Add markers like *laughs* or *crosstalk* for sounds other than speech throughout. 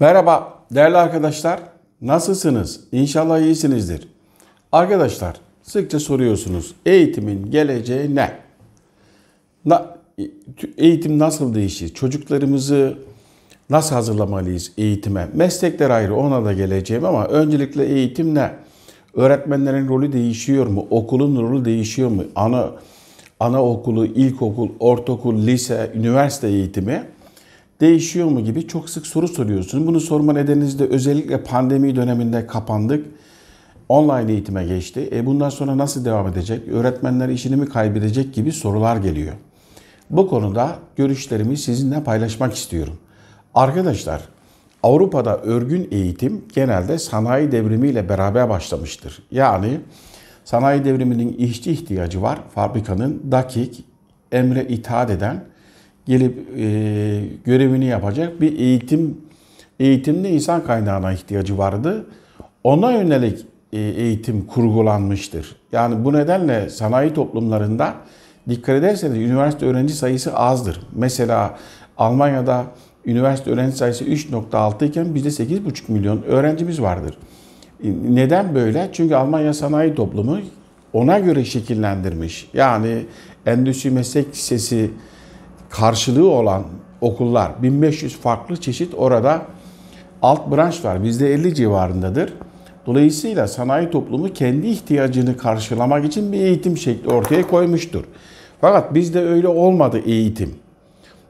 Merhaba değerli arkadaşlar. Nasılsınız? İnşallah iyisinizdir. Arkadaşlar sıkça soruyorsunuz eğitimin geleceği ne? Na, eğitim nasıl değişir? Çocuklarımızı nasıl hazırlamalıyız eğitime? Meslekler ayrı ona da geleceğim ama öncelikle eğitim ne? Öğretmenlerin rolü değişiyor mu? Okulun rolü değişiyor mu? Ana anaokulu, ilkokul, ortaokul, lise, üniversite eğitimi değişiyor mu gibi çok sık soru soruyorsunuz. Bunu sorma nedeniniz de özellikle pandemi döneminde kapandık. Online eğitime geçti. E bundan sonra nasıl devam edecek? Öğretmenler işini mi kaybedecek gibi sorular geliyor. Bu konuda görüşlerimi sizinle paylaşmak istiyorum. Arkadaşlar Avrupa'da örgün eğitim genelde sanayi devrimiyle beraber başlamıştır. Yani sanayi devriminin işçi ihtiyacı var. Fabrikanın dakik, emre itaat eden gelip e, görevini yapacak bir eğitim eğitimli insan kaynağına ihtiyacı vardı. Ona yönelik e, eğitim kurgulanmıştır. Yani bu nedenle sanayi toplumlarında dikkat ederseniz üniversite öğrenci sayısı azdır. Mesela Almanya'da üniversite öğrenci sayısı 3.6 iken bizde 8.5 milyon öğrencimiz vardır. E, neden böyle? Çünkü Almanya sanayi toplumu ona göre şekillendirmiş. Yani endüstri meslek lisesi karşılığı olan okullar 1500 farklı çeşit orada alt branş var. Bizde 50 civarındadır. Dolayısıyla sanayi toplumu kendi ihtiyacını karşılamak için bir eğitim şekli ortaya koymuştur. Fakat bizde öyle olmadı eğitim.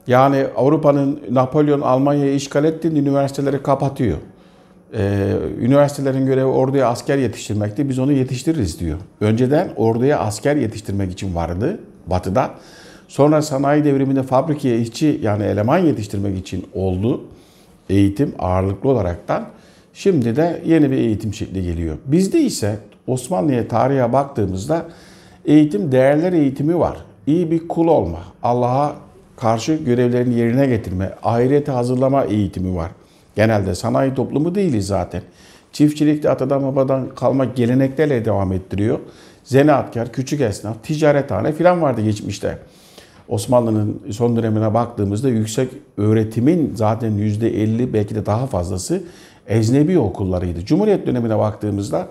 Yani Avrupa'nın Napolyon Almanya'yı işgal ettiğinde üniversiteleri kapatıyor. Ee, üniversitelerin görevi orduya asker yetiştirmekti. Biz onu yetiştiririz diyor. Önceden orduya asker yetiştirmek için vardı batıda. Sonra sanayi devriminde fabrikaya işçi yani eleman yetiştirmek için oldu eğitim ağırlıklı olaraktan. Şimdi de yeni bir eğitim şekli geliyor. Bizde ise Osmanlı'ya tarihe baktığımızda eğitim değerler eğitimi var. İyi bir kul olma, Allah'a karşı görevlerini yerine getirme, ahirete hazırlama eğitimi var. Genelde sanayi toplumu değiliz zaten. Çiftçilikte atadan babadan kalma geleneklerle devam ettiriyor. Zanaatkar, küçük esnaf, ticarethane filan vardı geçmişte. Osmanlı'nın son dönemine baktığımızda yüksek öğretimin zaten %50 belki de daha fazlası eznebi okullarıydı. Cumhuriyet dönemine baktığımızda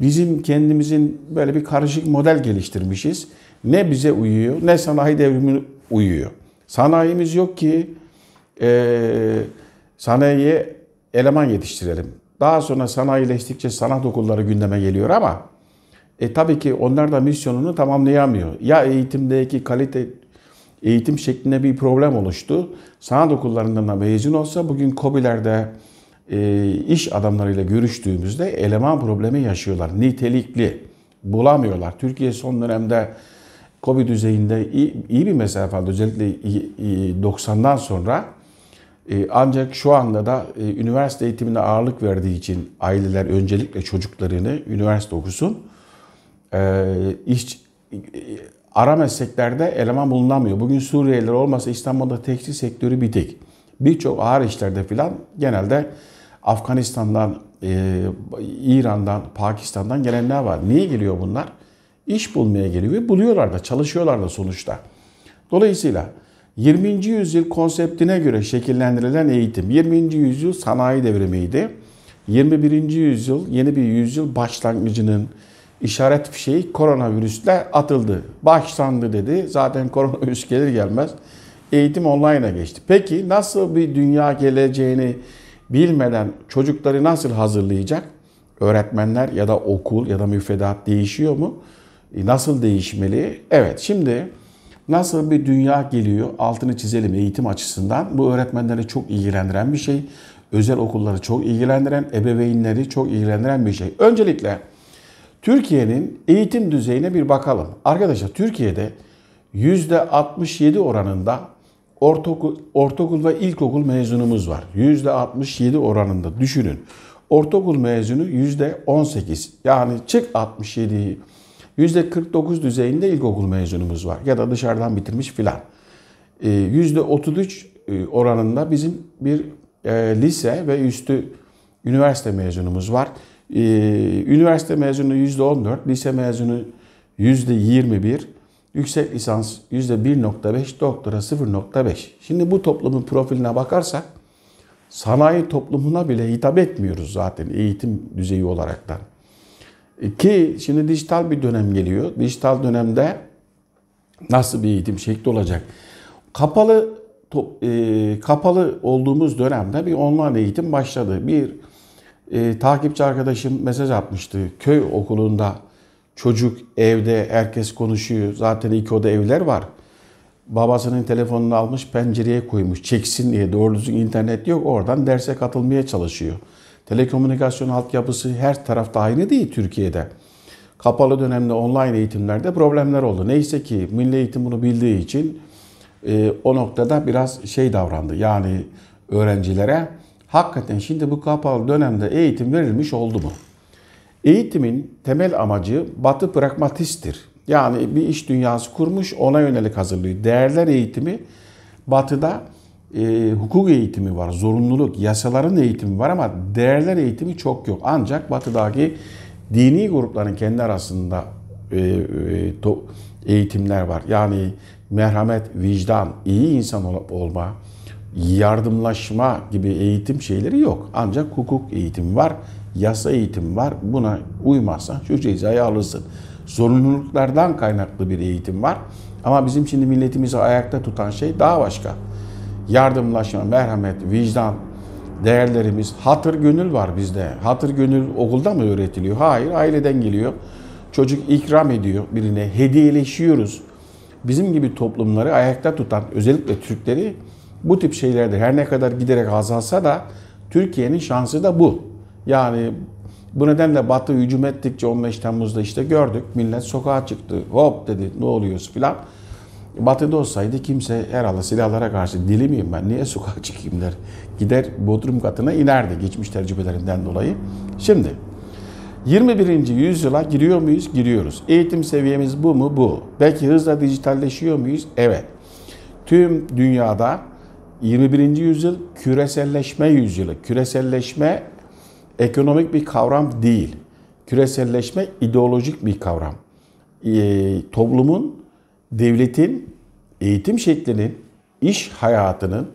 bizim kendimizin böyle bir karışık model geliştirmişiz. Ne bize uyuyor ne sanayi devrimi uyuyor. Sanayimiz yok ki e, sanayiye eleman yetiştirelim. Daha sonra sanayileştikçe sanat okulları gündeme geliyor ama e, tabii ki onlar da misyonunu tamamlayamıyor. Ya eğitimdeki kalite eğitim şeklinde bir problem oluştu. Sanat okullarından da mezun olsa bugün COBİ'lerde e, iş adamlarıyla görüştüğümüzde eleman problemi yaşıyorlar. Nitelikli bulamıyorlar. Türkiye son dönemde kobi düzeyinde iyi, iyi bir mesafe aldı. Özellikle 90'dan sonra. E, ancak şu anda da e, üniversite eğitimine ağırlık verdiği için aileler öncelikle çocuklarını üniversite okusun. E, iş ara mesleklerde eleman bulunamıyor. Bugün Suriyeliler olmasa İstanbul'da tekstil sektörü bitik. Birçok ağır işlerde filan genelde Afganistan'dan, e, İran'dan, Pakistan'dan gelenler var. Niye geliyor bunlar? İş bulmaya geliyor ve buluyorlar da, çalışıyorlar da sonuçta. Dolayısıyla 20. yüzyıl konseptine göre şekillendirilen eğitim 20. yüzyıl sanayi devrimiydi. 21. yüzyıl yeni bir yüzyıl başlangıcının işaret fişeği koronavirüsle atıldı. Başlandı dedi. Zaten koronavirüs gelir gelmez eğitim online'a geçti. Peki nasıl bir dünya geleceğini bilmeden çocukları nasıl hazırlayacak? Öğretmenler ya da okul ya da müfredat değişiyor mu? E, nasıl değişmeli? Evet şimdi nasıl bir dünya geliyor altını çizelim eğitim açısından. Bu öğretmenleri çok ilgilendiren bir şey. Özel okulları çok ilgilendiren, ebeveynleri çok ilgilendiren bir şey. Öncelikle Türkiye'nin eğitim düzeyine bir bakalım. Arkadaşlar Türkiye'de %67 oranında ortaokul, ortaokul ve ilkokul mezunumuz var. %67 oranında düşünün. Ortaokul mezunu %18 yani çık 67'yi %49 düzeyinde ilkokul mezunumuz var ya da dışarıdan bitirmiş filan. %33 ee, e, oranında bizim bir e, lise ve üstü üniversite mezunumuz var. Ee, üniversite mezunu %14, lise mezunu %21, yüksek lisans %1.5, doktora 0.5. Şimdi bu toplumun profiline bakarsak sanayi toplumuna bile hitap etmiyoruz zaten eğitim düzeyi olaraktan. E, ki şimdi dijital bir dönem geliyor. Dijital dönemde nasıl bir eğitim şekli olacak? Kapalı top, e, kapalı olduğumuz dönemde bir online eğitim başladı. Bir e, takipçi arkadaşım mesaj atmıştı. Köy okulunda çocuk evde herkes konuşuyor. Zaten iki oda evler var. Babasının telefonunu almış pencereye koymuş. Çeksin diye doğru düzgün internet yok. Oradan derse katılmaya çalışıyor. Telekomünikasyon altyapısı her tarafta aynı değil Türkiye'de. Kapalı dönemde online eğitimlerde problemler oldu. Neyse ki Milli Eğitim bunu bildiği için e, o noktada biraz şey davrandı. Yani öğrencilere hakikaten şimdi bu kapalı dönemde eğitim verilmiş oldu mu? Eğitimin temel amacı batı pragmatisttir. Yani bir iş dünyası kurmuş ona yönelik hazırlıyor. Değerler eğitimi batıda e, hukuk eğitimi var, zorunluluk, yasaların eğitimi var ama değerler eğitimi çok yok. Ancak batıdaki dini grupların kendi arasında e, e, to, eğitimler var. Yani merhamet, vicdan, iyi insan ol, olma, yardımlaşma gibi eğitim şeyleri yok. Ancak hukuk eğitimi var, yasa eğitimi var. Buna uymazsan şu cezayı alırsın. Zorunluluklardan kaynaklı bir eğitim var. Ama bizim şimdi milletimizi ayakta tutan şey daha başka. Yardımlaşma, merhamet, vicdan, değerlerimiz, hatır gönül var bizde. Hatır gönül okulda mı öğretiliyor? Hayır, aileden geliyor. Çocuk ikram ediyor birine, hediyeleşiyoruz. Bizim gibi toplumları ayakta tutan, özellikle Türkleri bu tip şeylerde her ne kadar giderek azalsa da Türkiye'nin şansı da bu. Yani bu nedenle Batı hücum ettikçe 15 Temmuz'da işte gördük. Millet sokağa çıktı. Hop dedi ne oluyoruz filan. Batı'da olsaydı kimse herhalde silahlara karşı deli miyim ben niye sokağa çıkayım der. Gider Bodrum katına inerdi geçmiş tecrübelerinden dolayı. Şimdi 21. yüzyıla giriyor muyuz? Giriyoruz. Eğitim seviyemiz bu mu? Bu. Belki hızla dijitalleşiyor muyuz? Evet. Tüm dünyada 21. yüzyıl küreselleşme yüzyılı. Küreselleşme ekonomik bir kavram değil. Küreselleşme ideolojik bir kavram. E, toplumun, devletin, eğitim şeklinin, iş hayatının,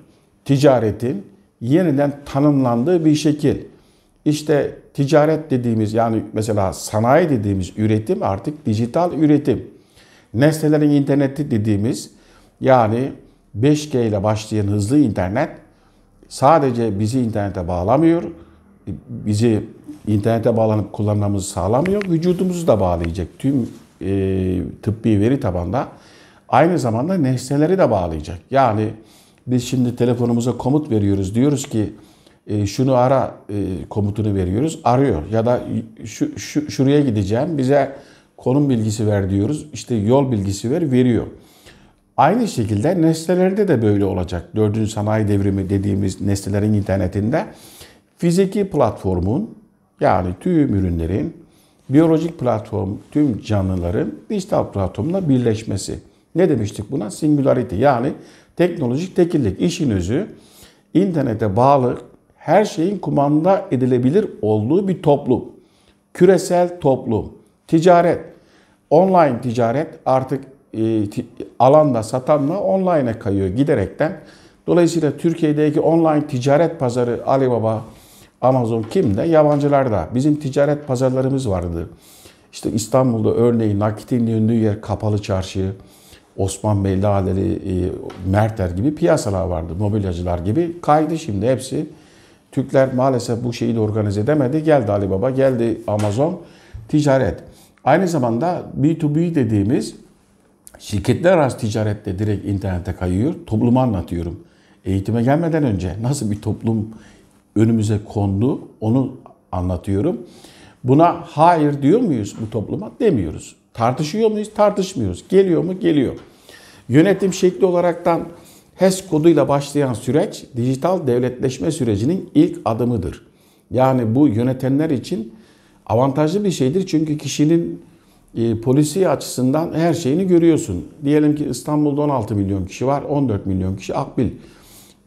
ticaretin yeniden tanımlandığı bir şekil. İşte ticaret dediğimiz yani mesela sanayi dediğimiz üretim artık dijital üretim. Nesnelerin interneti dediğimiz yani 5G ile başlayan hızlı internet sadece bizi internete bağlamıyor, bizi internete bağlanıp kullanmamızı sağlamıyor, vücudumuzu da bağlayacak tüm e, tıbbi veri tabanda. Aynı zamanda nesneleri de bağlayacak. Yani biz şimdi telefonumuza komut veriyoruz. Diyoruz ki e, şunu ara e, komutunu veriyoruz. Arıyor ya da şu, şu şuraya gideceğim bize konum bilgisi ver diyoruz. işte yol bilgisi ver veriyor. Aynı şekilde nesnelerde de böyle olacak. Dördüncü sanayi devrimi dediğimiz nesnelerin internetinde fiziki platformun yani tüm ürünlerin biyolojik platform tüm canlıların dijital platformla birleşmesi. Ne demiştik buna? Singularity yani teknolojik tekillik. İşin özü internete bağlı her şeyin kumanda edilebilir olduğu bir toplum. Küresel toplum. Ticaret. Online ticaret artık e, alanla satanla onlinee kayıyor giderekten. Dolayısıyla Türkiye'deki online ticaret pazarı Alibaba, Amazon kimde? da. Bizim ticaret pazarlarımız vardı. İşte İstanbul'da örneğin nakitin yönlü yer Kapalı Çarşı, Osman Bey, Laleli, e, Merter gibi piyasalar vardı. Mobilyacılar gibi. Kaydı şimdi hepsi. Türkler maalesef bu şeyi de organize edemedi. Geldi Alibaba, geldi Amazon. Ticaret. Aynı zamanda B2B dediğimiz Şirketler arası ticarette direkt internete kayıyor. Toplumu anlatıyorum. Eğitime gelmeden önce nasıl bir toplum önümüze kondu onu anlatıyorum. Buna hayır diyor muyuz bu topluma? Demiyoruz. Tartışıyor muyuz? Tartışmıyoruz. Geliyor mu? Geliyor. Yönetim şekli olaraktan HES koduyla başlayan süreç dijital devletleşme sürecinin ilk adımıdır. Yani bu yönetenler için avantajlı bir şeydir çünkü kişinin e, polisi açısından her şeyini görüyorsun. Diyelim ki İstanbul'da 16 milyon kişi var, 14 milyon kişi akbil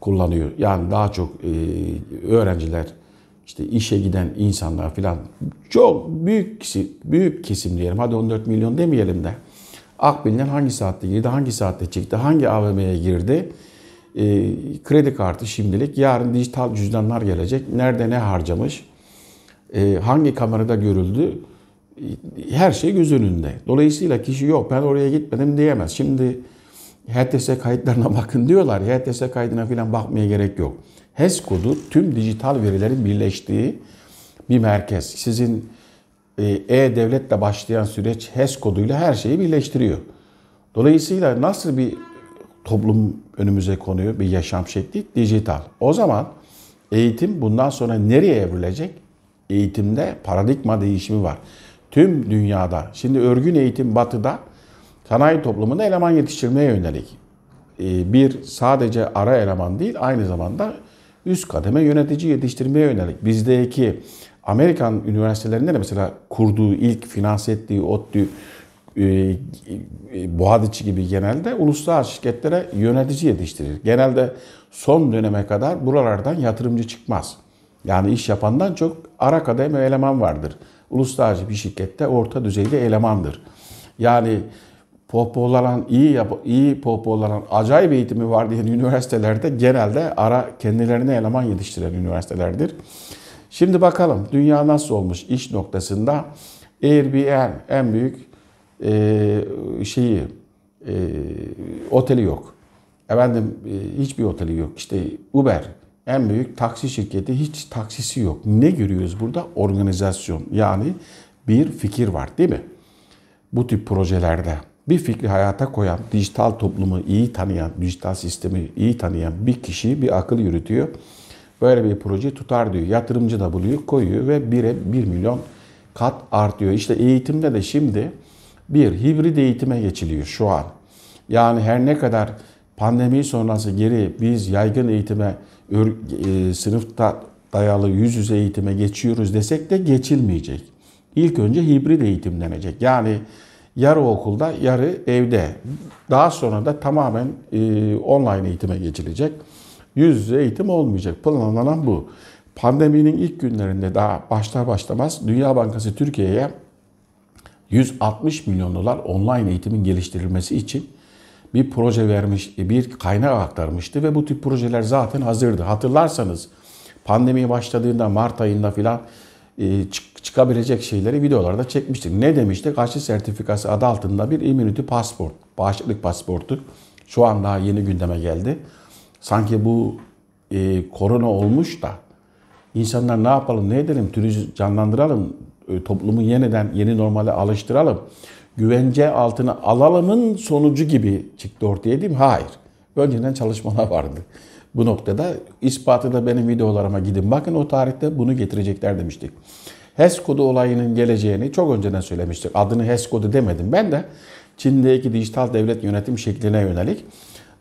kullanıyor. Yani daha çok e, öğrenciler, işte işe giden insanlar filan çok büyük kesim, büyük kesim diyelim. Hadi 14 milyon demeyelim de. Akbil'den hangi saatte girdi, hangi saatte çıktı, hangi AVM'ye girdi? E, kredi kartı şimdilik, yarın dijital cüzdanlar gelecek. Nerede ne harcamış? E, hangi kamerada görüldü? her şey göz önünde. Dolayısıyla kişi yok ben oraya gitmedim diyemez. Şimdi HTS kayıtlarına bakın diyorlar. HTS kaydına falan bakmaya gerek yok. HES kodu tüm dijital verilerin birleştiği bir merkez. Sizin e, e-devletle başlayan süreç HES koduyla her şeyi birleştiriyor. Dolayısıyla nasıl bir toplum önümüze konuyor, bir yaşam şekli dijital. O zaman eğitim bundan sonra nereye evrilecek? Eğitimde paradigma değişimi var. Tüm dünyada. Şimdi örgün eğitim batıda sanayi toplumunda eleman yetiştirmeye yönelik. Ee, bir sadece ara eleman değil aynı zamanda üst kademe yönetici yetiştirmeye yönelik. Bizdeki Amerikan üniversitelerinde de mesela kurduğu ilk finanse ettiği ODTÜ e, e, Boğaziçi gibi genelde uluslararası şirketlere yönetici yetiştirir. Genelde son döneme kadar buralardan yatırımcı çıkmaz. Yani iş yapandan çok ara kademe eleman vardır uluslararası bir şirkette orta düzeyde elemandır. Yani pohpollanan, iyi, yap iyi pohpollanan, acayip eğitimi var diye *laughs* üniversitelerde genelde ara kendilerine eleman yetiştiren üniversitelerdir. Şimdi bakalım dünya nasıl olmuş iş noktasında. Airbnb en büyük e, şeyi, e, oteli yok. Efendim e, hiçbir oteli yok. İşte Uber en büyük taksi şirketi hiç taksisi yok. Ne görüyoruz burada? Organizasyon. Yani bir fikir var değil mi? Bu tip projelerde bir fikri hayata koyan, dijital toplumu iyi tanıyan, dijital sistemi iyi tanıyan bir kişi bir akıl yürütüyor. Böyle bir proje tutar diyor. Yatırımcı da buluyor, koyuyor ve 1'e 1 milyon kat artıyor. İşte eğitimde de şimdi bir hibrit eğitime geçiliyor şu an. Yani her ne kadar pandemi sonrası geri biz yaygın eğitime e, sınıfta dayalı yüz yüze eğitime geçiyoruz desek de geçilmeyecek. İlk önce hibrit eğitim denecek. Yani yarı okulda, yarı evde. Daha sonra da tamamen e, online eğitime geçilecek. Yüz yüze eğitim olmayacak. Planlanan bu. Pandeminin ilk günlerinde daha başlar başlamaz Dünya Bankası Türkiye'ye 160 milyon dolar online eğitimin geliştirilmesi için bir proje vermiş, e, bir kaynak aktarmıştı ve bu tip projeler zaten hazırdı. Hatırlarsanız pandemi başladığında Mart ayında filan e, çıkabilecek şeyleri videolarda çekmiştik. Ne demiştik? Aşı sertifikası adı altında bir immunity pasport, bağışıklık pasportu. Şu an daha yeni gündeme geldi. Sanki bu e, korona olmuş da insanlar ne yapalım, ne edelim, turizm canlandıralım, e, toplumu yeniden yeni normale alıştıralım güvence altına alalımın sonucu gibi çıktı ortaya değil mi? Hayır. Önceden çalışmalar vardı. Bu noktada ispatı da benim videolarıma gidin. Bakın o tarihte bunu getirecekler demiştik. HES kodu olayının geleceğini çok önceden söylemiştik. Adını HES kodu demedim. Ben de Çin'deki dijital devlet yönetim şekline yönelik.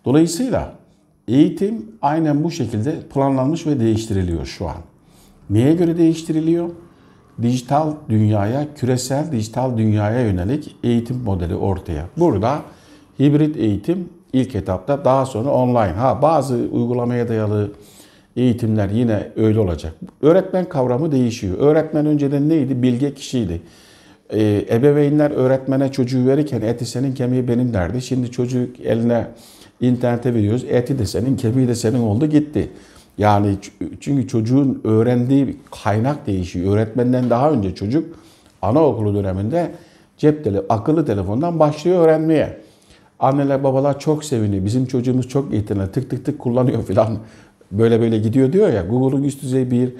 Dolayısıyla eğitim aynen bu şekilde planlanmış ve değiştiriliyor şu an. Neye göre değiştiriliyor? dijital dünyaya, küresel dijital dünyaya yönelik eğitim modeli ortaya. Burada hibrit eğitim ilk etapta daha sonra online. Ha bazı uygulamaya dayalı eğitimler yine öyle olacak. Öğretmen kavramı değişiyor. Öğretmen önceden neydi? Bilge kişiydi. Ee, ebeveynler öğretmene çocuğu verirken eti senin kemiği benim derdi. Şimdi çocuk eline internete veriyoruz. Eti de senin, kemiği de senin oldu gitti. Yani çünkü çocuğun öğrendiği kaynak değişiyor. Öğretmenden daha önce çocuk anaokulu döneminde cep tele, akıllı telefondan başlıyor öğrenmeye. Anneler babalar çok seviniyor. Bizim çocuğumuz çok yetenekli. Tık tık tık kullanıyor filan. Böyle böyle gidiyor diyor ya. Google'un üst düzey bir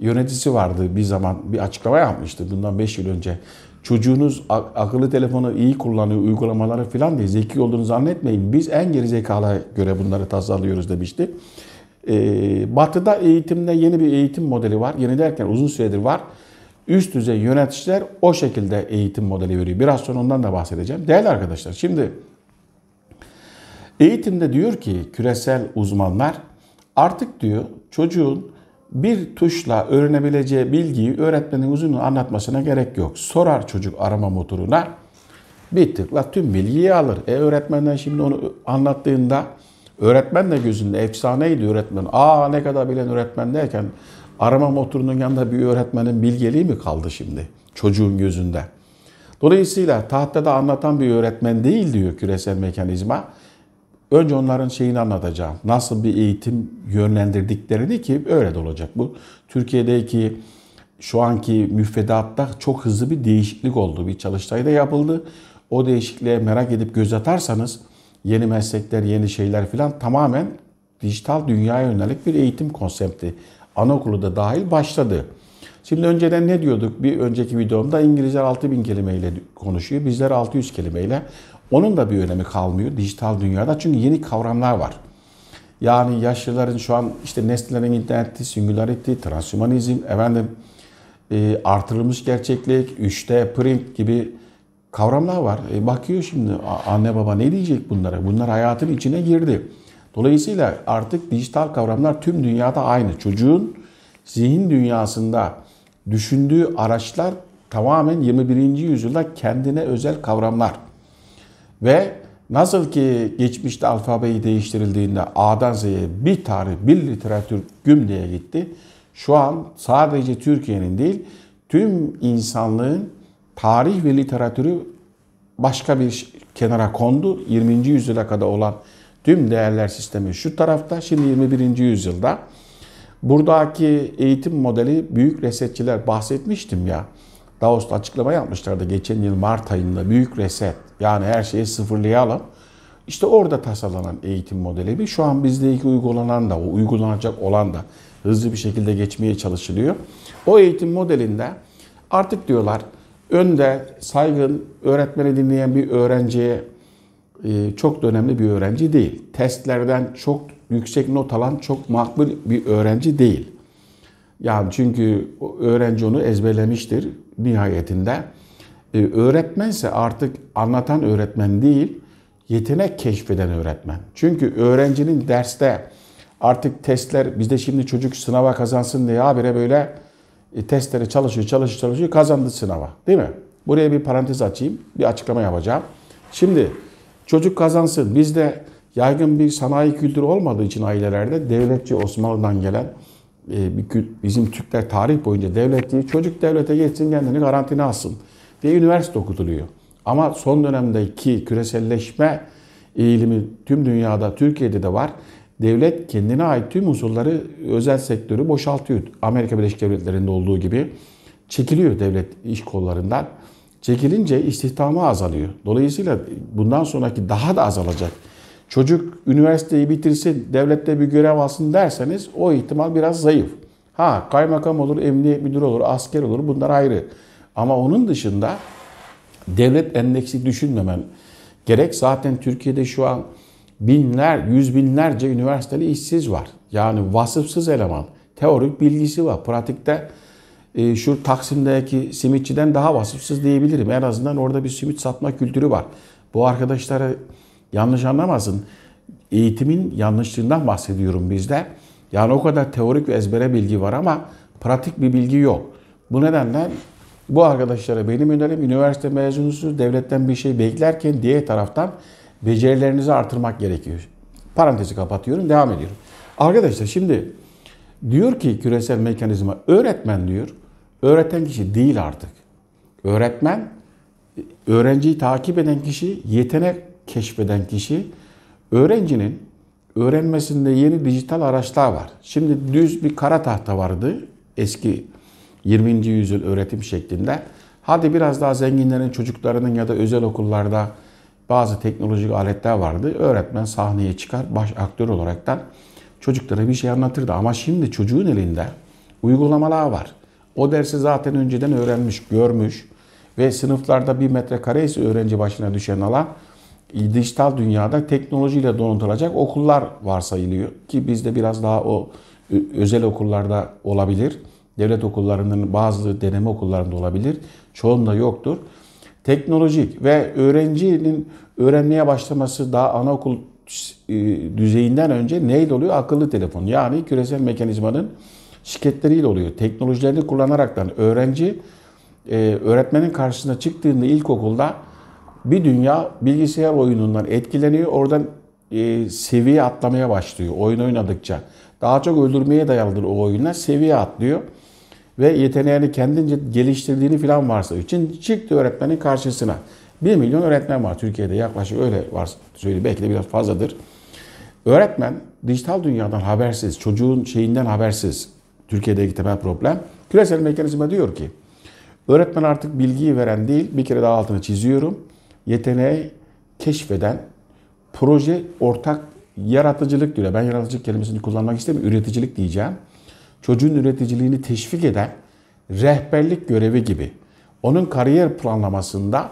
yöneticisi vardı bir zaman. Bir açıklama yapmıştı bundan 5 yıl önce. Çocuğunuz akıllı telefonu iyi kullanıyor, uygulamaları filan diye zeki olduğunu zannetmeyin. Biz en geri zekalara göre bunları tasarlıyoruz demişti. Ee, batı'da eğitimde yeni bir eğitim modeli var. Yeni derken uzun süredir var. Üst düzey yöneticiler o şekilde eğitim modeli veriyor. Biraz sonra ondan da bahsedeceğim. Değerli arkadaşlar şimdi eğitimde diyor ki küresel uzmanlar artık diyor çocuğun bir tuşla öğrenebileceği bilgiyi öğretmenin uzun anlatmasına gerek yok. Sorar çocuk arama motoruna bir tıkla tüm bilgiyi alır. E öğretmenden şimdi onu anlattığında Öğretmen de gözünde efsaneydi öğretmen. Aa ne kadar bilen öğretmen derken arama motorunun yanında bir öğretmenin bilgeliği mi kaldı şimdi çocuğun gözünde? Dolayısıyla tahtada anlatan bir öğretmen değil diyor küresel mekanizma. Önce onların şeyini anlatacağım. Nasıl bir eğitim yönlendirdiklerini ki öyle de olacak bu. Türkiye'deki şu anki müfredatta çok hızlı bir değişiklik oldu. Bir çalıştay da yapıldı. O değişikliğe merak edip göz atarsanız yeni meslekler, yeni şeyler filan tamamen dijital dünyaya yönelik bir eğitim konsepti. Anaokulu da dahil başladı. Şimdi önceden ne diyorduk? Bir önceki videomda İngilizler 6000 kelimeyle konuşuyor, bizler 600 kelimeyle. Onun da bir önemi kalmıyor dijital dünyada çünkü yeni kavramlar var. Yani yaşlıların şu an işte nesnelerin interneti, singularity, transhumanizm, efendim e, artırılmış gerçeklik, 3D print gibi kavramlar var. E bakıyor şimdi anne baba ne diyecek bunlara? Bunlar hayatın içine girdi. Dolayısıyla artık dijital kavramlar tüm dünyada aynı. Çocuğun zihin dünyasında düşündüğü araçlar tamamen 21. yüzyılda kendine özel kavramlar. Ve nasıl ki geçmişte alfabeyi değiştirildiğinde A'dan Z'ye bir tarih, bir literatür güm diye gitti. Şu an sadece Türkiye'nin değil, tüm insanlığın tarih ve literatürü başka bir kenara kondu. 20. yüzyıla kadar olan tüm değerler sistemi şu tarafta, şimdi 21. yüzyılda. Buradaki eğitim modeli büyük resetçiler bahsetmiştim ya. Davos'ta açıklama yapmışlardı geçen yıl Mart ayında büyük reset. Yani her şeyi sıfırlayalım. İşte orada tasarlanan eğitim modeli bir. Şu an bizdeki uygulanan da, o uygulanacak olan da hızlı bir şekilde geçmeye çalışılıyor. O eğitim modelinde artık diyorlar önde saygın öğretmeni dinleyen bir öğrenciye e, çok da önemli bir öğrenci değil. Testlerden çok yüksek not alan çok makbul bir öğrenci değil. Yani çünkü öğrenci onu ezberlemiştir nihayetinde. E, öğretmense artık anlatan öğretmen değil, yetenek keşfeden öğretmen. Çünkü öğrencinin derste artık testler bizde şimdi çocuk sınava kazansın diye habire böyle e, testleri çalışıyor, çalışıyor, çalışıyor, kazandı sınava. Değil mi? Buraya bir parantez açayım, bir açıklama yapacağım. Şimdi çocuk kazansın. Bizde yaygın bir sanayi kültürü olmadığı için ailelerde devletçi Osmanlı'dan gelen e, bizim Türkler tarih boyunca devletçi çocuk devlete geçsin kendini garantine alsın diye üniversite okutuluyor. Ama son dönemdeki küreselleşme eğilimi tüm dünyada Türkiye'de de var devlet kendine ait tüm unsurları özel sektörü boşaltıyor. Amerika Birleşik Devletleri'nde olduğu gibi çekiliyor devlet iş kollarından. Çekilince istihdamı azalıyor. Dolayısıyla bundan sonraki daha da azalacak. Çocuk üniversiteyi bitirsin, devlette bir görev alsın derseniz o ihtimal biraz zayıf. Ha kaymakam olur, emniyet müdürü olur, asker olur bunlar ayrı. Ama onun dışında devlet endeksi düşünmemen gerek. Zaten Türkiye'de şu an binler, yüz binlerce üniversiteli işsiz var. Yani vasıfsız eleman. Teorik bilgisi var. Pratikte e, şu Taksim'deki simitçiden daha vasıfsız diyebilirim. En azından orada bir simit satma kültürü var. Bu arkadaşları yanlış anlamasın. Eğitimin yanlışlığından bahsediyorum bizde. Yani o kadar teorik ve ezbere bilgi var ama pratik bir bilgi yok. Bu nedenle bu arkadaşlara benim önerim üniversite mezunusu devletten bir şey beklerken diğer taraftan becerilerinizi artırmak gerekiyor. Parantezi kapatıyorum, devam ediyorum. Arkadaşlar şimdi diyor ki küresel mekanizma öğretmen diyor. Öğreten kişi değil artık. Öğretmen öğrenciyi takip eden kişi, yetenek keşfeden kişi, öğrencinin öğrenmesinde yeni dijital araçlar var. Şimdi düz bir kara tahta vardı eski 20. yüzyıl öğretim şeklinde. Hadi biraz daha zenginlerin çocuklarının ya da özel okullarda bazı teknolojik aletler vardı. Öğretmen sahneye çıkar baş aktör olarak da çocuklara bir şey anlatırdı. Ama şimdi çocuğun elinde uygulamalar var. O dersi zaten önceden öğrenmiş, görmüş ve sınıflarda bir metrekare ise öğrenci başına düşen alan e, dijital dünyada teknolojiyle donatılacak okullar varsayılıyor. Ki bizde biraz daha o e, özel okullarda olabilir. Devlet okullarının bazı deneme okullarında olabilir. Çoğunda yoktur teknolojik ve öğrencinin öğrenmeye başlaması daha anaokul e, düzeyinden önce neyle oluyor? Akıllı telefon. Yani küresel mekanizmanın şirketleriyle oluyor. Teknolojilerini kullanaraktan öğrenci e, öğretmenin karşısına çıktığında ilkokulda bir dünya bilgisayar oyunundan etkileniyor. Oradan e, seviye atlamaya başlıyor oyun oynadıkça. Daha çok öldürmeye dayalıdır o oyunlar. Seviye atlıyor ve yeteneğini kendince geliştirdiğini filan varsa için çıktı öğretmenin karşısına. 1 milyon öğretmen var Türkiye'de yaklaşık öyle var söyleyeyim belki de biraz fazladır. Öğretmen dijital dünyadan habersiz, çocuğun şeyinden habersiz. Türkiye'deki temel problem. Küresel mekanizma diyor ki öğretmen artık bilgiyi veren değil bir kere daha altını çiziyorum. Yeteneği keşfeden proje ortak yaratıcılık diyor. Ben yaratıcılık kelimesini kullanmak istemiyorum. Üreticilik diyeceğim çocuğun üreticiliğini teşvik eden rehberlik görevi gibi onun kariyer planlamasında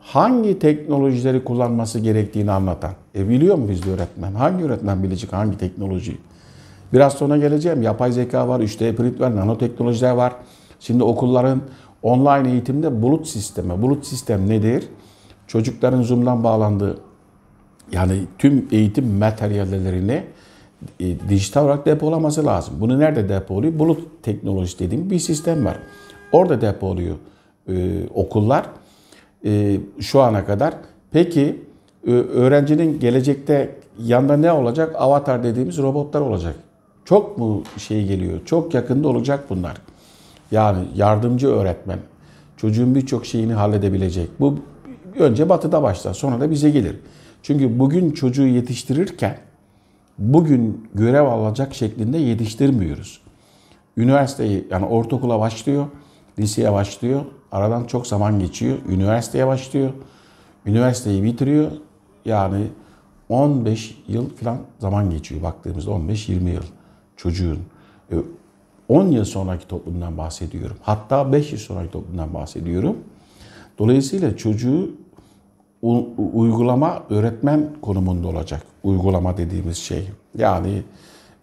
hangi teknolojileri kullanması gerektiğini anlatan. E biliyor mu bizde öğretmen? Hangi öğretmen bilecek hangi teknolojiyi? Biraz sonra geleceğim. Yapay zeka var, 3D print var, nanoteknolojiler var. Şimdi okulların online eğitimde bulut sistemi. Bulut sistem nedir? Çocukların Zoom'dan bağlandığı yani tüm eğitim materyallerini e, dijital olarak depolaması lazım. Bunu nerede depoluyor? Bulut teknolojisi dediğim bir sistem var. Orada depoluyor e, okullar e, şu ana kadar. Peki e, öğrencinin gelecekte yanında ne olacak? Avatar dediğimiz robotlar olacak. Çok mu şey geliyor? Çok yakında olacak bunlar. Yani yardımcı öğretmen. Çocuğun birçok şeyini halledebilecek. Bu önce batıda başlar sonra da bize gelir. Çünkü bugün çocuğu yetiştirirken bugün görev alacak şeklinde yetiştirmiyoruz. Üniversiteyi yani ortaokula başlıyor, liseye başlıyor. Aradan çok zaman geçiyor. Üniversiteye başlıyor. Üniversiteyi bitiriyor. Yani 15 yıl falan zaman geçiyor baktığımızda 15-20 yıl çocuğun. 10 e, yıl sonraki toplumdan bahsediyorum. Hatta 5 yıl sonraki toplumdan bahsediyorum. Dolayısıyla çocuğu uygulama öğretmen konumunda olacak uygulama dediğimiz şey. Yani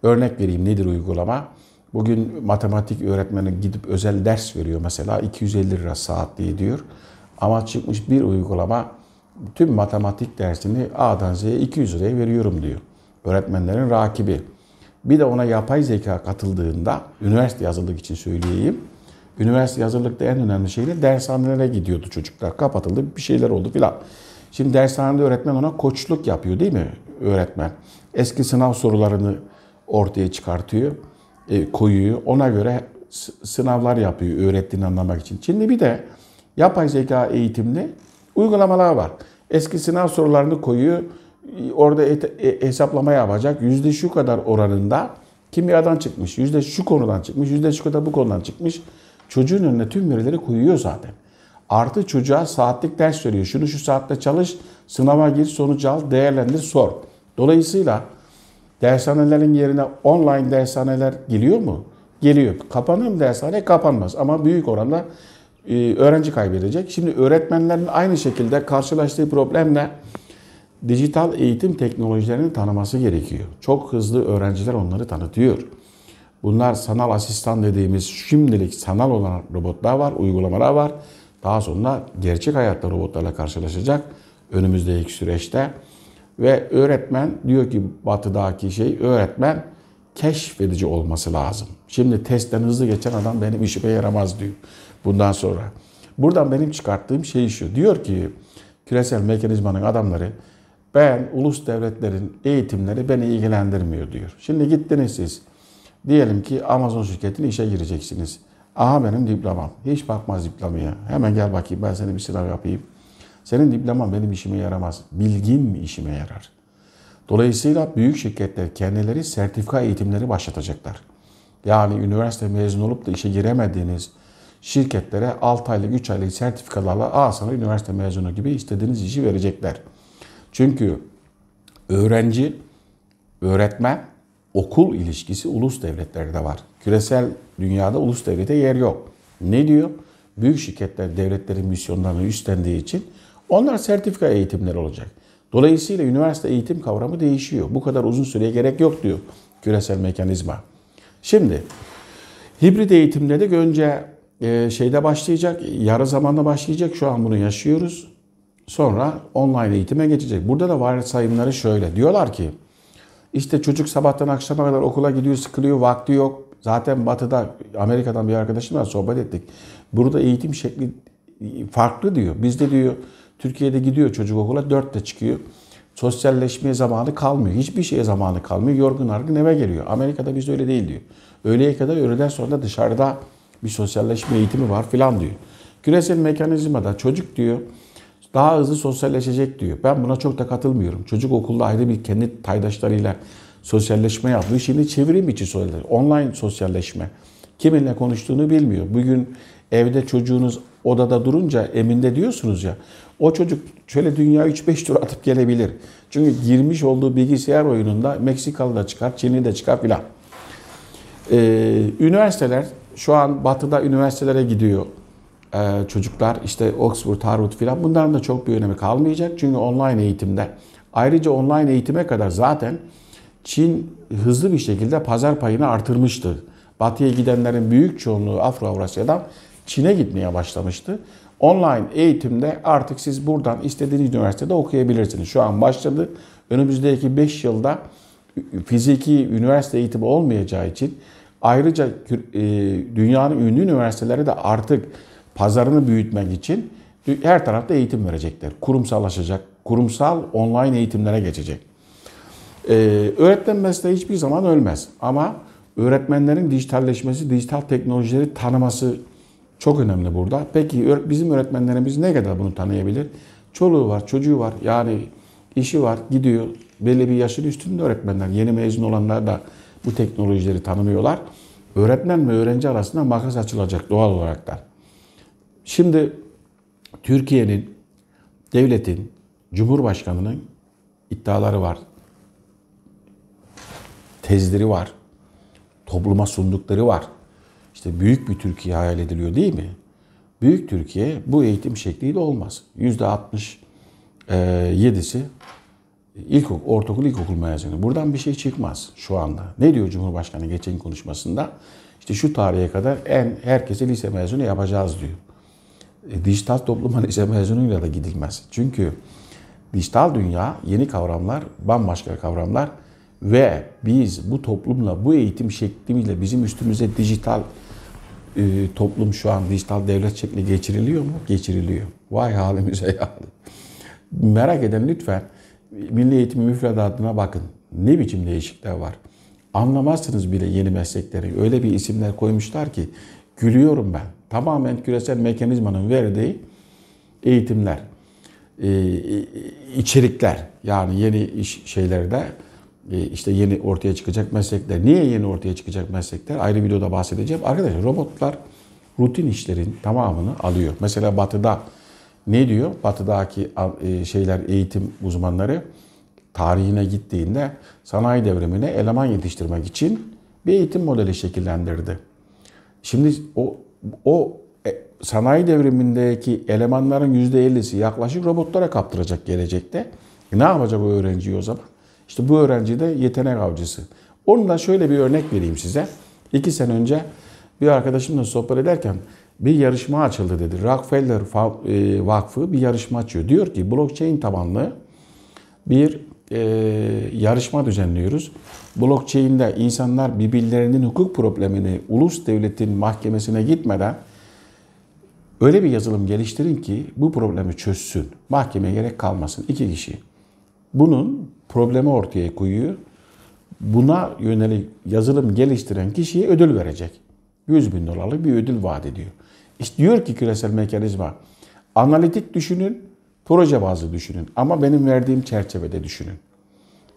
örnek vereyim nedir uygulama? Bugün matematik öğretmeni gidip özel ders veriyor mesela 250 lira saatliği diyor. Ama çıkmış bir uygulama tüm matematik dersini A'dan Z'ye 200 liraya veriyorum diyor. Öğretmenlerin rakibi. Bir de ona yapay zeka katıldığında, üniversite yazılık için söyleyeyim. Üniversite yazılıkta en önemli şey de dershanelere gidiyordu çocuklar. Kapatıldı, bir şeyler oldu filan. Şimdi dershanede öğretmen ona koçluk yapıyor değil mi öğretmen? Eski sınav sorularını ortaya çıkartıyor, e, koyuyor. Ona göre sınavlar yapıyor öğrettiğini anlamak için. Şimdi bir de yapay zeka eğitimli uygulamalar var. Eski sınav sorularını koyuyor. E, orada e, hesaplama yapacak. Yüzde şu kadar oranında kimyadan çıkmış, yüzde şu konudan çıkmış, yüzde şu kadar bu konudan çıkmış. Çocuğun önüne tüm verileri koyuyor zaten. Artı çocuğa saatlik ders veriyor. Şunu şu saatte çalış, sınava gir, sonucu al, değerlendir, sor. Dolayısıyla dershanelerin yerine online dershaneler geliyor mu? Geliyor. Kapanıyor mu dershane? Kapanmaz. Ama büyük oranda e, öğrenci kaybedecek. Şimdi öğretmenlerin aynı şekilde karşılaştığı problemle dijital eğitim teknolojilerini tanıması gerekiyor. Çok hızlı öğrenciler onları tanıtıyor. Bunlar sanal asistan dediğimiz şimdilik sanal olan robotlar var, uygulamalar var. Daha sonra gerçek hayatta robotlarla karşılaşacak önümüzdeki süreçte. Ve öğretmen diyor ki batıdaki şey öğretmen keşfedici olması lazım. Şimdi testten hızlı geçen adam benim işime yaramaz diyor bundan sonra. Buradan benim çıkarttığım şey şu. Diyor ki küresel mekanizmanın adamları ben ulus devletlerin eğitimleri beni ilgilendirmiyor diyor. Şimdi gittiniz siz. Diyelim ki Amazon şirketine işe gireceksiniz. Aha benim diplomam. Hiç bakmaz diplomaya. Hemen gel bakayım ben seni bir sınav yapayım. Senin diploman benim işime yaramaz. Bilgin mi işime yarar? Dolayısıyla büyük şirketler kendileri sertifika eğitimleri başlatacaklar. Yani üniversite mezun olup da işe giremediğiniz şirketlere 6 aylık 3 aylık sertifikalarla aa sana üniversite mezunu gibi istediğiniz işi verecekler. Çünkü öğrenci, öğretmen, okul ilişkisi ulus devletlerde var. Küresel Dünyada ulus devlete yer yok. Ne diyor? Büyük şirketler devletlerin misyonlarını üstlendiği için onlar sertifika eğitimleri olacak. Dolayısıyla üniversite eğitim kavramı değişiyor. Bu kadar uzun süreye gerek yok diyor küresel mekanizma. Şimdi hibrit eğitimleri önce e, şeyde başlayacak, yarı zamanda başlayacak. Şu an bunu yaşıyoruz. Sonra online eğitime geçecek. Burada da varsayımları şöyle. Diyorlar ki işte çocuk sabahtan akşama kadar okula gidiyor, sıkılıyor, vakti yok. Zaten Batı'da Amerika'dan bir arkadaşımla sohbet ettik. Burada eğitim şekli farklı diyor. Bizde diyor Türkiye'de gidiyor çocuk okula dörtte çıkıyor. Sosyalleşmeye zamanı kalmıyor. Hiçbir şeye zamanı kalmıyor. Yorgun argın eve geliyor. Amerika'da bizde öyle değil diyor. Öğleye kadar öğleden sonra dışarıda bir sosyalleşme eğitimi var filan diyor. Küresel mekanizmada çocuk diyor daha hızlı sosyalleşecek diyor. Ben buna çok da katılmıyorum. Çocuk okulda ayrı bir kendi paydaşlarıyla sosyalleşme yaptığı Bu şimdi çevrim içi sosyalleşme, online sosyalleşme. Kiminle konuştuğunu bilmiyor. Bugün evde çocuğunuz odada durunca eminde diyorsunuz ya. O çocuk şöyle dünya 3-5 tur atıp gelebilir. Çünkü girmiş olduğu bilgisayar oyununda Meksikalı da çıkar, Çinli de çıkar filan. Ee, üniversiteler şu an batıda üniversitelere gidiyor ee, çocuklar. işte Oxford, Harvard filan. Bunların da çok bir önemi kalmayacak. Çünkü online eğitimde. Ayrıca online eğitime kadar zaten Çin hızlı bir şekilde pazar payını artırmıştı. Batı'ya gidenlerin büyük çoğunluğu Afro-Avrasya'dan Çin'e gitmeye başlamıştı. Online eğitimde artık siz buradan istediğiniz üniversitede okuyabilirsiniz. Şu an başladı. Önümüzdeki 5 yılda fiziki üniversite eğitimi olmayacağı için ayrıca e, dünyanın ünlü üniversiteleri de artık pazarını büyütmek için her tarafta eğitim verecekler. Kurumsallaşacak, kurumsal online eğitimlere geçecek. Ee, öğretmen mesleği hiçbir zaman ölmez. Ama öğretmenlerin dijitalleşmesi, dijital teknolojileri tanıması çok önemli burada. Peki bizim öğretmenlerimiz ne kadar bunu tanıyabilir? Çoluğu var, çocuğu var. Yani işi var, gidiyor. Belli bir yaşın üstünde öğretmenler. Yeni mezun olanlar da bu teknolojileri tanımıyorlar. Öğretmen ve öğrenci arasında makas açılacak doğal olarak da. Şimdi Türkiye'nin, devletin, Cumhurbaşkanı'nın iddiaları var tezleri var. Topluma sundukları var. İşte büyük bir Türkiye hayal ediliyor değil mi? Büyük Türkiye bu eğitim şekliyle olmaz. Yüzde 67'si e, ilkokul, ortaokul, ilkokul mezunu. Buradan bir şey çıkmaz şu anda. Ne diyor Cumhurbaşkanı geçen konuşmasında? İşte şu tarihe kadar en herkese lise mezunu yapacağız diyor. E, dijital topluma lise mezunuyla da gidilmez. Çünkü dijital dünya yeni kavramlar, bambaşka kavramlar ve biz bu toplumla, bu eğitim şeklimizle bizim üstümüze dijital e, toplum şu an dijital devlet şekli geçiriliyor mu? Geçiriliyor. Vay halimize ya. Merak eden lütfen Milli Eğitim Müfredatına bakın. Ne biçim değişiklikler var. Anlamazsınız bile yeni meslekleri. Öyle bir isimler koymuşlar ki gülüyorum ben. Tamamen küresel mekanizmanın verdiği eğitimler, e, e, içerikler yani yeni iş şeylerde e, işte yeni ortaya çıkacak meslekler. Niye yeni ortaya çıkacak meslekler? Ayrı videoda bahsedeceğim. Arkadaşlar robotlar rutin işlerin tamamını alıyor. Mesela batıda ne diyor? Batıdaki e, şeyler eğitim uzmanları tarihine gittiğinde sanayi devrimine eleman yetiştirmek için bir eğitim modeli şekillendirdi. Şimdi o o e, sanayi devrimindeki elemanların %50'si yaklaşık robotlara kaptıracak gelecekte. E ne yapacak o öğrenciyi o zaman? İşte bu öğrenci de yetenek avcısı. Onunla şöyle bir örnek vereyim size. İki sene önce bir arkadaşımla sohbet ederken bir yarışma açıldı dedi. Rockefeller e, Vakfı bir yarışma açıyor. Diyor ki blockchain tabanlı bir e, yarışma düzenliyoruz. Blockchain'de insanlar birbirlerinin hukuk problemini ulus devletin mahkemesine gitmeden öyle bir yazılım geliştirin ki bu problemi çözsün. Mahkemeye gerek kalmasın. iki kişi. Bunun problemi ortaya koyuyor. Buna yönelik yazılım geliştiren kişiye ödül verecek. 100 bin dolarlık bir ödül vaat ediyor. İşte diyor ki küresel mekanizma, analitik düşünün, proje bazlı düşünün ama benim verdiğim çerçevede düşünün.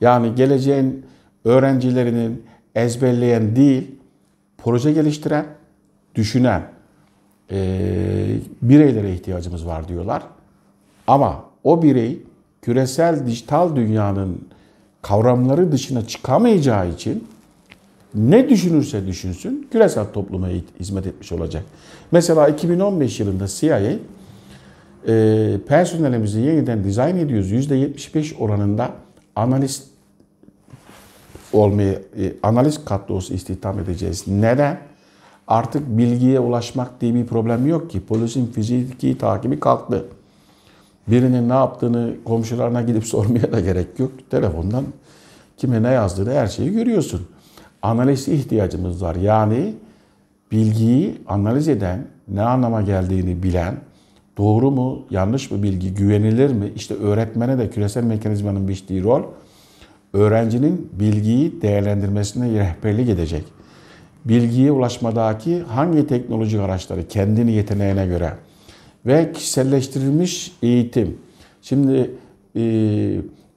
Yani geleceğin öğrencilerinin ezberleyen değil, proje geliştiren, düşünen e, bireylere ihtiyacımız var diyorlar. Ama o birey küresel dijital dünyanın kavramları dışına çıkamayacağı için ne düşünürse düşünsün küresel topluma hizmet etmiş olacak. Mesela 2015 yılında CIA e, personelimizi yeniden dizayn ediyoruz. %75 oranında analist olmayı, e, analist analiz kadrosu istihdam edeceğiz. Neden? Artık bilgiye ulaşmak diye bir problem yok ki. Polisin fiziki takibi kalktı. Birinin ne yaptığını komşularına gidip *laughs* sormaya da gerek yok. Telefondan kime ne yazdığını her şeyi görüyorsun. Analizi ihtiyacımız var. Yani bilgiyi analiz eden, ne anlama geldiğini bilen, doğru mu, yanlış mı bilgi, güvenilir mi? İşte öğretmene de küresel mekanizmanın biçtiği rol öğrencinin bilgiyi değerlendirmesine rehberlik edecek. Bilgiye ulaşmadaki hangi teknolojik araçları kendini yeteneğine göre ve kişiselleştirilmiş eğitim. Şimdi e,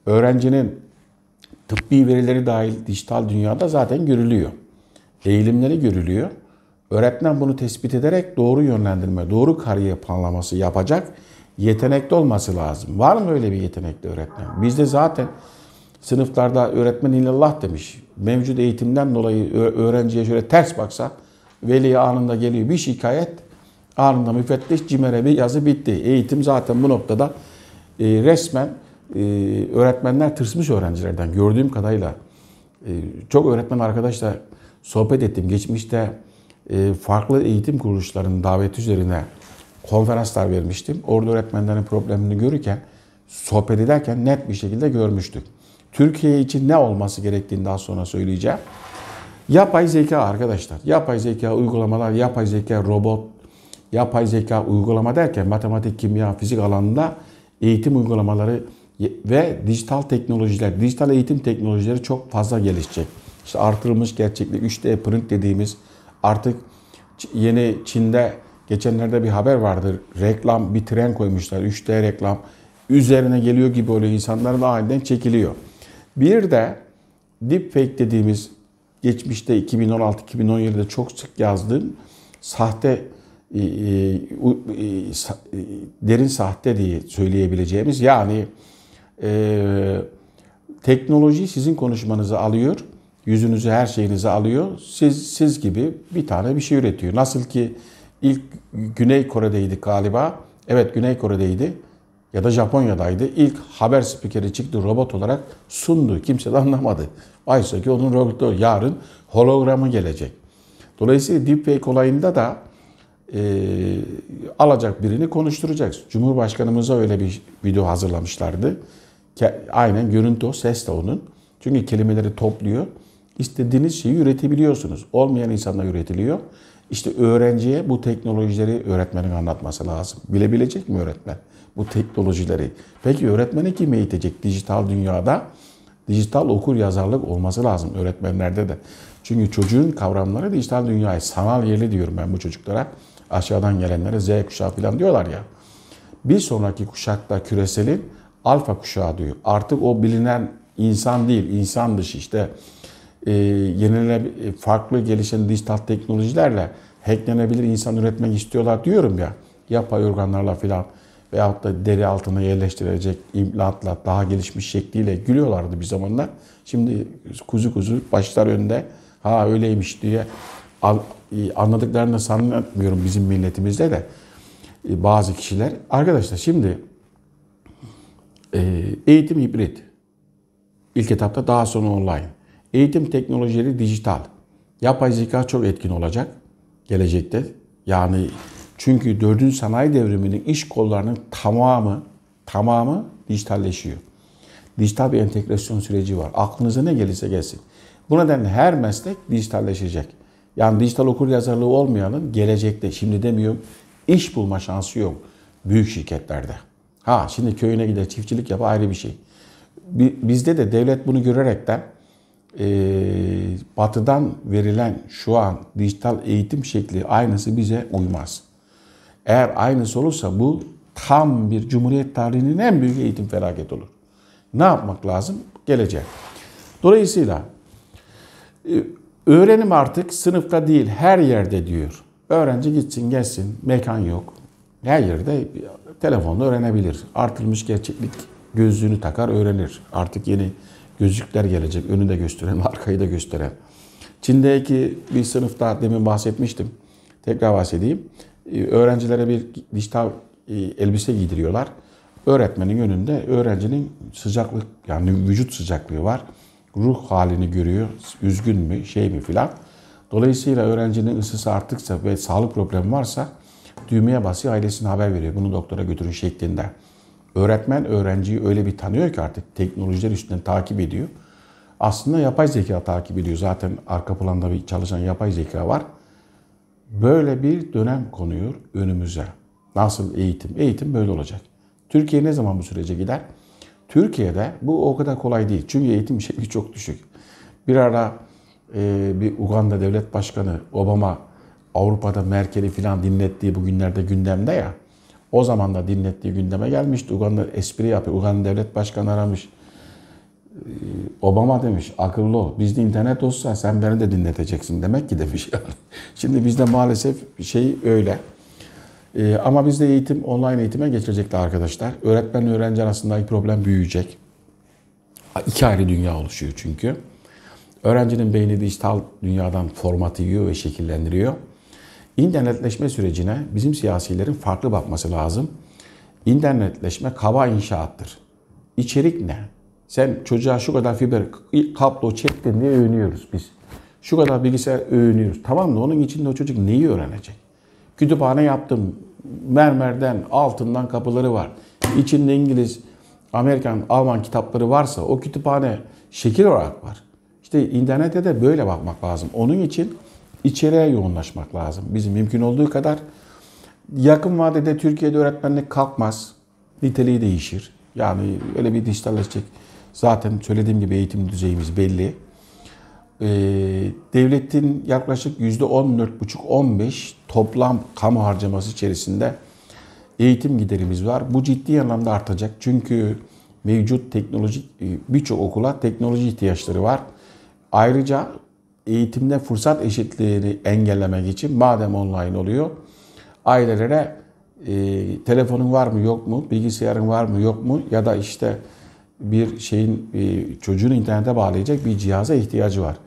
öğrencinin tıbbi verileri dahil dijital dünyada zaten görülüyor. Eğilimleri görülüyor. Öğretmen bunu tespit ederek doğru yönlendirme, doğru kariyer planlaması yapacak yetenekli olması lazım. Var mı öyle bir yetenekli öğretmen? Bizde zaten sınıflarda öğretmen illallah demiş. Mevcut eğitimden dolayı öğrenciye şöyle ters baksa veli anında geliyor bir şikayet Anında müfettiş CİMER'e bir yazı bitti. Eğitim zaten bu noktada e, resmen e, öğretmenler tırsmış öğrencilerden gördüğüm kadarıyla. E, çok öğretmen arkadaşla sohbet ettim. Geçmişte e, farklı eğitim kuruluşlarının daveti üzerine konferanslar vermiştim. Orada öğretmenlerin problemini görürken, sohbet ederken net bir şekilde görmüştük. Türkiye için ne olması gerektiğini daha sonra söyleyeceğim. Yapay zeka arkadaşlar, yapay zeka uygulamalar, yapay zeka robot, yapay zeka uygulama derken matematik, kimya, fizik alanında eğitim uygulamaları ve dijital teknolojiler, dijital eğitim teknolojileri çok fazla gelişecek. İşte artırılmış gerçeklik, 3D print dediğimiz artık yeni Çin'de geçenlerde bir haber vardır. Reklam bir tren koymuşlar 3D reklam. Üzerine geliyor gibi oluyor insanlar da aniden çekiliyor. Bir de deepfake dediğimiz geçmişte 2016-2017'de çok sık yazdığım sahte e, e, e, derin sahte diye söyleyebileceğimiz yani e, teknoloji sizin konuşmanızı alıyor, yüzünüzü her şeyinizi alıyor, siz siz gibi bir tane bir şey üretiyor. Nasıl ki ilk Güney Kore'deydi galiba, evet Güney Kore'deydi ya da Japonya'daydı. ilk haber spikeri çıktı robot olarak sundu. Kimse de anlamadı. aysa ki onun robotu yarın hologramı gelecek. Dolayısıyla deepfake olayında da e, alacak birini konuşturacak. Cumhurbaşkanımıza öyle bir video hazırlamışlardı. Aynen görüntü o, ses de onun. Çünkü kelimeleri topluyor. İstediğiniz şeyi üretebiliyorsunuz. Olmayan insanla üretiliyor. İşte öğrenciye bu teknolojileri öğretmenin anlatması lazım. Bilebilecek mi öğretmen bu teknolojileri? Peki öğretmeni kim eğitecek dijital dünyada? Dijital okur yazarlık olması lazım öğretmenlerde de. Çünkü çocuğun kavramları dijital dünyayı sanal yerli diyorum ben bu çocuklara aşağıdan gelenlere Z kuşağı falan diyorlar ya. Bir sonraki kuşakta küreselin alfa kuşağı diyor. Artık o bilinen insan değil, insan dışı işte ee, e, yenile farklı gelişen dijital teknolojilerle hacklenebilir insan üretmek istiyorlar diyorum ya. Yapay organlarla filan veyahut da deri altına yerleştirecek implantla daha gelişmiş şekliyle gülüyorlardı bir zamanlar. Şimdi kuzu kuzu başlar önde ha öyleymiş diye ee, anladıklarını sanmıyorum bizim milletimizde de ee, bazı kişiler. Arkadaşlar şimdi e, eğitim hibrit. İlk etapta daha sonra online. Eğitim teknolojileri dijital. Yapay zeka çok etkin olacak gelecekte. Yani çünkü dördüncü sanayi devriminin iş kollarının tamamı tamamı dijitalleşiyor. Dijital bir entegrasyon süreci var. Aklınıza ne gelirse gelsin. Bu nedenle her meslek dijitalleşecek. Yani dijital okur yazarlığı olmayanın gelecekte, şimdi demiyorum, iş bulma şansı yok büyük şirketlerde. Ha şimdi köyüne gider çiftçilik yapar ayrı bir şey. Bizde de devlet bunu görerekten e, batıdan verilen şu an dijital eğitim şekli aynısı bize uymaz. Eğer aynısı olursa bu tam bir Cumhuriyet tarihinin en büyük eğitim felaketi olur. Ne yapmak lazım? Gelecek. Dolayısıyla Öğrenim artık sınıfta değil her yerde diyor. Öğrenci gitsin gelsin mekan yok. Her yerde telefonla öğrenebilir. Artılmış gerçeklik gözlüğünü takar öğrenir. Artık yeni gözlükler gelecek. önünü de gösteren, *laughs* arkayı da gösteren. Çin'deki bir sınıfta demin bahsetmiştim. Tekrar bahsedeyim. Ee, öğrencilere bir dijital e, elbise giydiriyorlar. Öğretmenin önünde öğrencinin sıcaklık yani vücut sıcaklığı var ruh halini görüyor. Üzgün mü, şey mi filan. Dolayısıyla öğrencinin ısısı arttıkça ve sağlık problemi varsa düğmeye basıyor, ailesine haber veriyor. Bunu doktora götürün şeklinde. Öğretmen öğrenciyi öyle bir tanıyor ki artık teknolojiler üstünden takip ediyor. Aslında yapay zeka takip ediyor. Zaten arka planda bir çalışan yapay zeka var. Böyle bir dönem konuyor önümüze. Nasıl eğitim? Eğitim böyle olacak. Türkiye ne zaman bu sürece gider? Türkiye'de bu o kadar kolay değil. Çünkü eğitim şeyi çok düşük. Bir ara e, bir Uganda Devlet Başkanı Obama Avrupa'da Merkel'i filan dinlettiği bugünlerde gündemde ya. O zaman da dinlettiği gündeme gelmişti. Uganda espri yapıyor. Uganda Devlet Başkanı aramış. E, Obama demiş akıllı ol. Bizde internet olsa sen beni de dinleteceksin demek ki demiş yani. *laughs* Şimdi bizde maalesef şey öyle. E, ama biz de eğitim online eğitime geçecekti arkadaşlar. Öğretmen öğrenci arasındaki problem büyüyecek. İki ayrı dünya oluşuyor çünkü. Öğrencinin beyni dijital dünyadan format yiyor ve şekillendiriyor. İnternetleşme sürecine bizim siyasilerin farklı bakması lazım. İnternetleşme kaba inşaattır. İçerik ne? Sen çocuğa şu kadar fiber kablo çektin diye övünüyoruz biz. Şu kadar bilgisayar övünüyoruz. Tamam da onun içinde o çocuk neyi öğrenecek? Kütüphane yaptım. Mermerden, altından kapıları var. İçinde İngiliz, Amerikan, Alman kitapları varsa o kütüphane şekil olarak var. İşte internette de böyle bakmak lazım. Onun için içeriye yoğunlaşmak lazım. Bizim mümkün olduğu kadar yakın vadede Türkiye'de öğretmenlik kalkmaz. Niteliği değişir. Yani öyle bir dijitalleşecek. Zaten söylediğim gibi eğitim düzeyimiz belli. Ee, devletin yaklaşık %14,5-15 toplam kamu harcaması içerisinde eğitim giderimiz var. Bu ciddi anlamda artacak. Çünkü mevcut teknolojik e, birçok okula teknoloji ihtiyaçları var. Ayrıca eğitimde fırsat eşitliğini engellemek için madem online oluyor ailelere e, telefonun var mı yok mu, bilgisayarın var mı yok mu ya da işte bir şeyin e, çocuğun internete bağlayacak bir cihaza ihtiyacı var.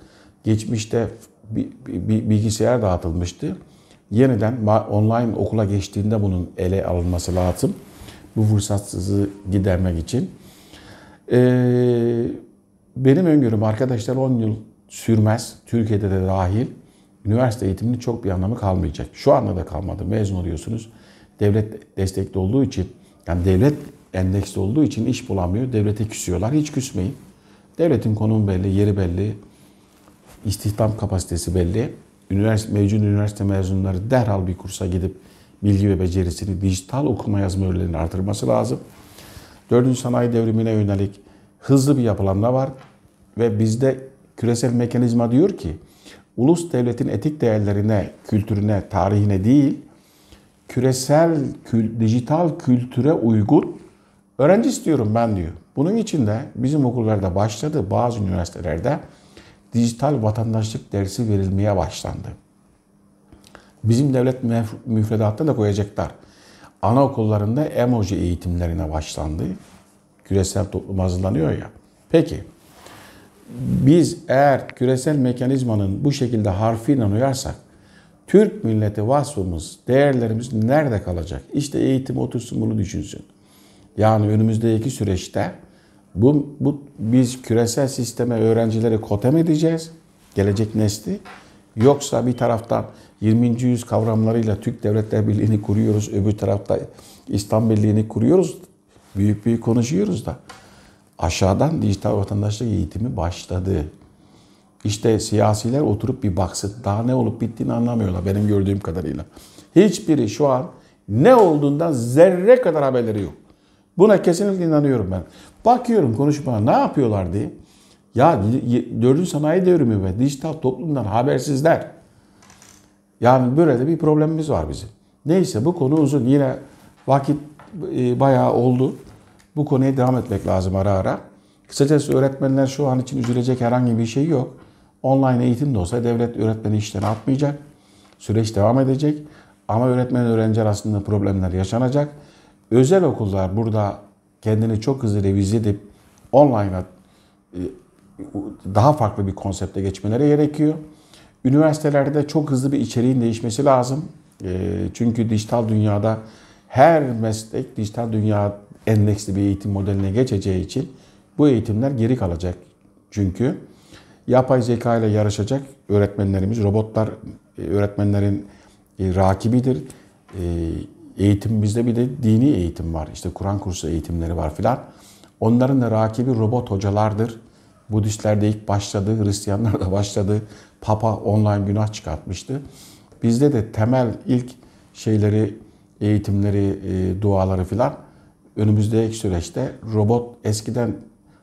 Geçmişte bir, bir, bir bilgisayar dağıtılmıştı yeniden online okula geçtiğinde bunun ele alınması lazım. Bu fırsatsızlığı gidermek için. Ee, benim öngörüm arkadaşlar 10 yıl sürmez. Türkiye'de de dahil. Üniversite eğitiminin çok bir anlamı kalmayacak. Şu anda da kalmadı. Mezun oluyorsunuz. Devlet destekli olduğu için, yani devlet endeksli olduğu için iş bulamıyor. Devlete küsüyorlar. Hiç küsmeyin. Devletin konumu belli, yeri belli, istihdam kapasitesi belli üniversite, mevcut üniversite mezunları derhal bir kursa gidip bilgi ve becerisini dijital okuma yazma öğrenilerini artırması lazım. Dördüncü sanayi devrimine yönelik hızlı bir yapılanma var ve bizde küresel mekanizma diyor ki ulus devletin etik değerlerine, kültürüne, tarihine değil küresel kül, dijital kültüre uygun öğrenci istiyorum ben diyor. Bunun için de bizim okullarda başladı bazı üniversitelerde dijital vatandaşlık dersi verilmeye başlandı. Bizim devlet müfredatına da koyacaklar. Anaokullarında emoji eğitimlerine başlandı. Küresel toplum hazırlanıyor ya. Peki, biz eğer küresel mekanizmanın bu şekilde harfiyle uyarsak, Türk milleti vasfımız, değerlerimiz nerede kalacak? İşte eğitim otursun bunu düşünsün. Yani önümüzdeki süreçte bu, bu biz küresel sisteme öğrencileri kote mi edeceğiz, gelecek nesli. Yoksa bir taraftan 20. yüz kavramlarıyla Türk Devletler Birliği'ni kuruyoruz, öbür tarafta İslam Birliği'ni kuruyoruz. Büyük büyük konuşuyoruz da. Aşağıdan dijital vatandaşlık eğitimi başladı. İşte siyasiler oturup bir baksın. Daha ne olup bittiğini anlamıyorlar benim gördüğüm kadarıyla. Hiçbiri şu an ne olduğundan zerre kadar haberleri yok. Buna kesinlikle inanıyorum ben. Bakıyorum konuşmana ne yapıyorlar diye. Ya dördüncü sanayi devrimi ve dijital toplumdan habersizler. Yani böyle de bir problemimiz var bizim. Neyse bu konu uzun. Yine vakit e, bayağı oldu. Bu konuya devam etmek lazım ara ara. Kısacası öğretmenler şu an için üzülecek herhangi bir şey yok. Online eğitim de olsa devlet öğretmeni işten atmayacak. Süreç devam edecek. Ama öğretmen öğrenci arasında problemler yaşanacak özel okullar burada kendini çok hızlı revize edip online'a e, daha farklı bir konsepte geçmeleri gerekiyor. Üniversitelerde çok hızlı bir içeriğin değişmesi lazım. E, çünkü dijital dünyada her meslek dijital dünya endeksli bir eğitim modeline geçeceği için bu eğitimler geri kalacak. Çünkü yapay zeka ile yarışacak öğretmenlerimiz, robotlar e, öğretmenlerin rakibidir eğitimimizde bir de dini eğitim var. İşte Kur'an kursu eğitimleri var filan. Onların da rakibi robot hocalardır. Budistler de ilk başladı, Hristiyanlar da başladı. Papa online günah çıkartmıştı. Bizde de temel ilk şeyleri, eğitimleri, e, duaları filan önümüzdeki süreçte robot eskiden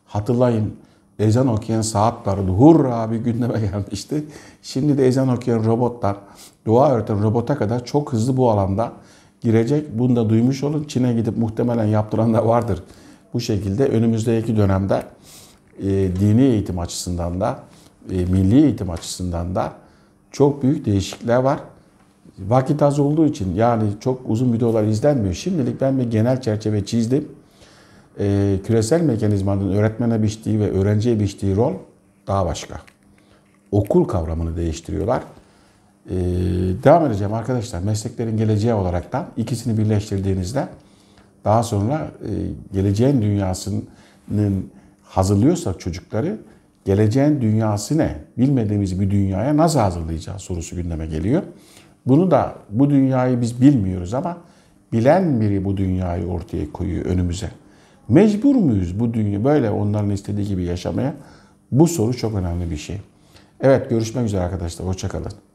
hatırlayın ezan okuyan saat vardı. Hurra bir gündeme gelmişti. Şimdi de ezan okuyan robotlar, dua öğreten robota kadar çok hızlı bu alanda girecek. Bunu da duymuş olun. Çin'e gidip muhtemelen yaptıran da vardır. Bu şekilde önümüzdeki dönemde e, dini eğitim açısından da e, milli eğitim açısından da çok büyük değişiklikler var. Vakit az olduğu için yani çok uzun videolar izlenmiyor. Şimdilik ben bir genel çerçeve çizdim. E, küresel mekanizmanın öğretmene biçtiği ve öğrenciye biçtiği rol daha başka. Okul kavramını değiştiriyorlar. Ee, devam edeceğim arkadaşlar. Mesleklerin geleceği da ikisini birleştirdiğinizde daha sonra e, geleceğin dünyasının hazırlıyorsak çocukları geleceğin dünyası ne? Bilmediğimiz bir dünyaya nasıl hazırlayacağız sorusu gündeme geliyor. Bunu da bu dünyayı biz bilmiyoruz ama bilen biri bu dünyayı ortaya koyuyor önümüze. Mecbur muyuz bu dünya böyle onların istediği gibi yaşamaya? Bu soru çok önemli bir şey. Evet görüşmek üzere arkadaşlar. Hoşçakalın.